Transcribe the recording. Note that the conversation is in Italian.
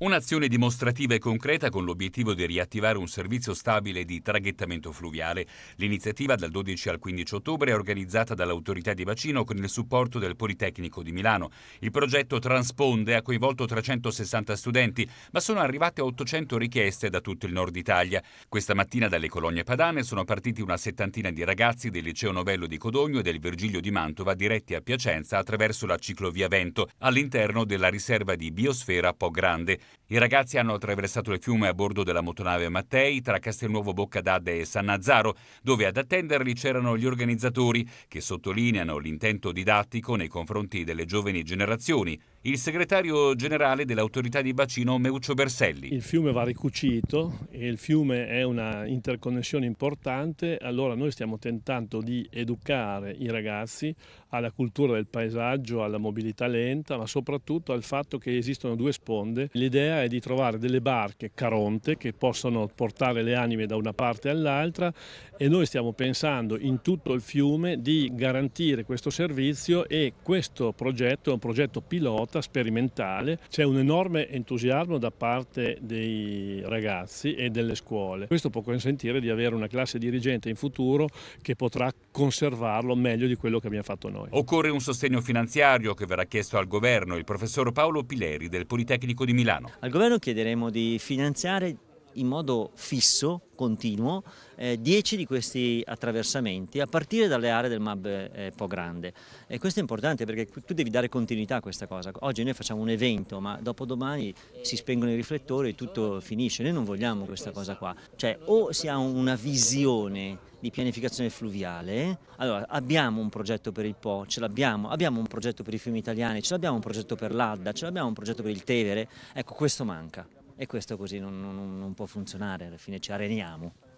Un'azione dimostrativa e concreta con l'obiettivo di riattivare un servizio stabile di traghettamento fluviale. L'iniziativa dal 12 al 15 ottobre è organizzata dall'autorità di bacino con il supporto del Politecnico di Milano. Il progetto Transponde ha coinvolto 360 studenti, ma sono arrivate 800 richieste da tutto il nord Italia. Questa mattina dalle colonie padane sono partiti una settantina di ragazzi del liceo Novello di Codogno e del Virgilio di Mantova diretti a Piacenza attraverso la ciclovia Vento, all'interno della riserva di biosfera Po Grande. I ragazzi hanno attraversato il fiume a bordo della motonave Mattei tra Castelnuovo Boccadade e San Nazzaro, dove ad attenderli c'erano gli organizzatori che sottolineano l'intento didattico nei confronti delle giovani generazioni il segretario generale dell'autorità di bacino Meuccio Berselli. Il fiume va ricucito e il fiume è una interconnessione importante, allora noi stiamo tentando di educare i ragazzi alla cultura del paesaggio, alla mobilità lenta, ma soprattutto al fatto che esistono due sponde. L'idea è di trovare delle barche caronte che possano portare le anime da una parte all'altra e noi stiamo pensando in tutto il fiume di garantire questo servizio e questo progetto è un progetto pilota giornata sperimentale, c'è un enorme entusiasmo da parte dei ragazzi e delle scuole. Questo può consentire di avere una classe dirigente in futuro che potrà conservarlo meglio di quello che abbiamo fatto noi. Occorre un sostegno finanziario che verrà chiesto al governo, il professor Paolo Pileri del Politecnico di Milano. Al governo chiederemo di finanziare in modo fisso, continuo, eh, 10 di questi attraversamenti a partire dalle aree del MAB eh, Po Grande. E questo è importante perché tu devi dare continuità a questa cosa. Oggi noi facciamo un evento, ma dopodomani si spengono i riflettori e tutto finisce. Noi non vogliamo questa cosa qua. Cioè, o si ha una visione di pianificazione fluviale, allora abbiamo un progetto per il Po, ce l'abbiamo, abbiamo un progetto per i fiumi italiani, ce l'abbiamo un progetto per l'Adda, ce l'abbiamo un progetto per il Tevere, ecco questo manca e questo così non, non, non può funzionare, alla fine ci areniamo.